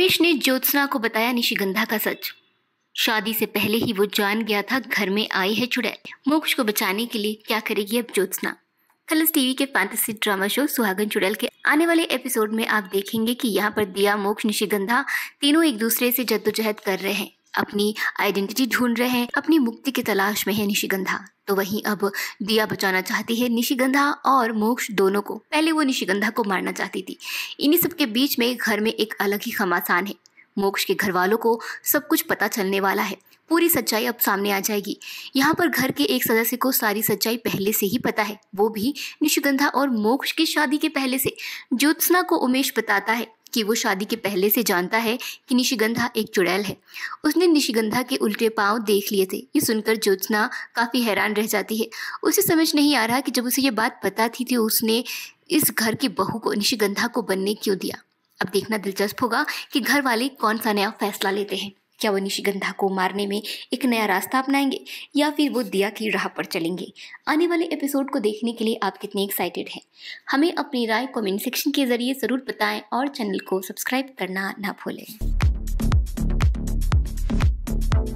उमेश ने ज्योत्सना को बताया निशिगंधा का सच शादी से पहले ही वो जान गया था घर में आई है चुड़ैल मोक्ष को बचाने के लिए क्या करेगी अब ज्योत्सना कलर्स टीवी के fantasy drama show Suhagan Chudail के आने वाले एपिसोड में आप देखेंगे कि यहाँ पर दिया मोक्ष निशिगंधा तीनों एक दूसरे से जद्दोजहद कर रहे हैं अपनी आइडेंटिटी ढूंढ रहे हैं अपनी मुक्ति की तलाश में है निशिगंधा तो वहीं अब दिया बचाना चाहती है निशिगंधा और मोक्ष दोनों को पहले वो निशिगंधा को मारना चाहती थी इन्हीं सब के बीच में घर में एक अलग ही खमासान है मोक्ष के घर वालों को सब कुछ पता चलने वाला है पूरी सच्चाई अब सामने आ जाएगी यहाँ पर घर के एक सदस्य को सारी सच्चाई पहले से ही पता है वो भी निशिगंधा और मोक्ष की शादी के पहले से ज्योत्सना को उमेश बताता है कि वो शादी के पहले से जानता है कि निशिगंधा एक चुड़ैल है उसने निशिगंधा के उल्टे पांव देख लिए थे ये सुनकर ज्योत्ना काफ़ी हैरान रह जाती है उसे समझ नहीं आ रहा कि जब उसे ये बात पता थी तो उसने इस घर की बहू को निशिगंधा को बनने क्यों दिया अब देखना दिलचस्प होगा कि घर वाले कौन सा नया फैसला लेते हैं क्या वो निशिगंधा को मारने में एक नया रास्ता अपनाएंगे या फिर वो दिया की राह पर चलेंगे आने वाले एपिसोड को देखने के लिए आप कितने एक्साइटेड हैं हमें अपनी राय कमेंट सेक्शन के ज़रिए ज़रूर बताएं और चैनल को सब्सक्राइब करना ना भूलें